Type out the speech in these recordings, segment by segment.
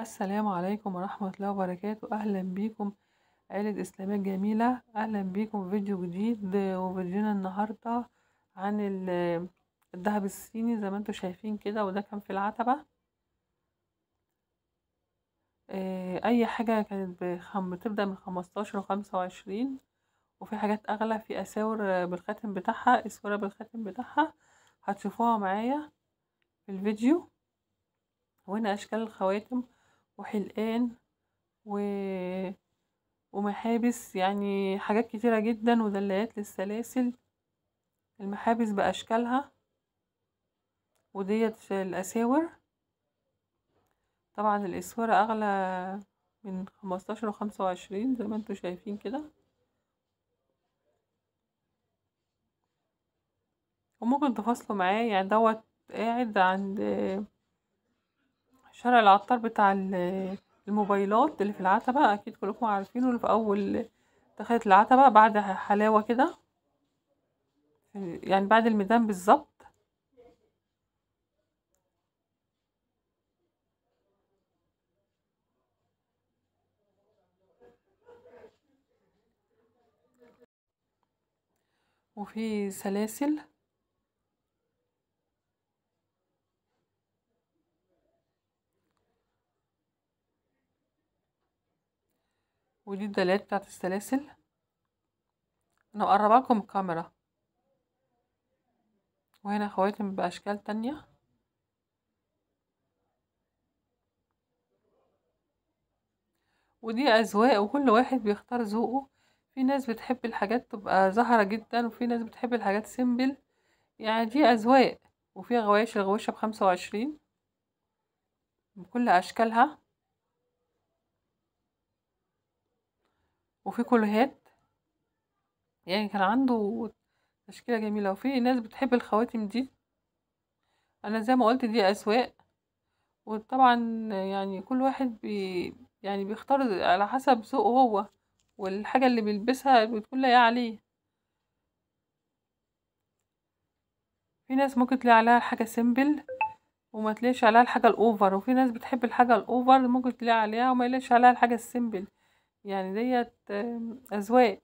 السلام عليكم ورحمة الله وبركاته أهلا بيكم عائلة إسلامية جميلة أهلا بيكم في فيديو جديد وفيديونا النهاردة عن الذهب الصيني زي ما انتم شايفين كده وده كان في العتبة آه، أي حاجة كانت بتبدأ من خمستاشر وخمسة وعشرين وفي حاجات أغلى في أساور بالخاتم بتاعها أسورة بالخاتم بتاعها هتشوفوها معايا في الفيديو وهنا أشكال الخواتم وحلقان و... ومحابس يعني حاجات كتيرة جدا ودلايات للسلاسل المحابس بأشكالها وديت الأساور طبعا الأسوار أغلى من خمستاشر وخمسة وعشرين زي ما انتوا شايفين كده وممكن تفاصلوا معايا يعني دوت قاعد عند شارع العطار بتاع الموبايلات اللي في العتبة أكيد كلكم عارفينه اللي في أول دخلت العتبة بعد حلاوة كده يعني بعد الميدان بالظبط وفي سلاسل ودي الدلات بتاعت السلاسل انا مقربه لكم الكاميرا وهنا خواتم باشكال تانية ودي ازواق وكل واحد بيختار ذوقه في ناس بتحب الحاجات تبقى زهرة جدا وفي ناس بتحب الحاجات سيمبل يعني دي ازواق وفي غوايش الغواشة بخمسة وعشرين بكل اشكالها وفي كولهات يعني كان عنده تشكيله جميله وفي ناس بتحب الخواتم دي انا زي ما قلت دي اسواق وطبعا يعني كل واحد بي يعني بيختار على حسب ذوقه هو والحاجه اللي بيلبسها بتكون لايقه عليه في ناس ممكن تلاقي عليها الحاجه سيمبل وما تلاقيش عليها الحاجه الاوفر وفي ناس بتحب الحاجه الاوفر ممكن تلاقي عليها وما يلاقيش عليها الحاجه السيمبل يعني ديت أذواق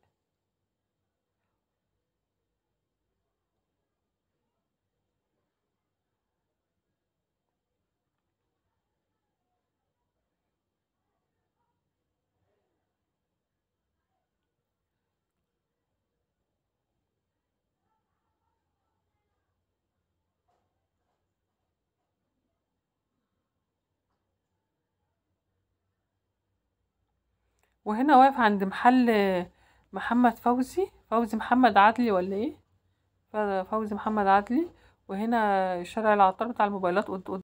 وهنا واقف عند محل محمد فوزي فوزي محمد عدلي ولا ايه فوزي محمد عدلي وهنا شارع العطار بتاع الموبايلات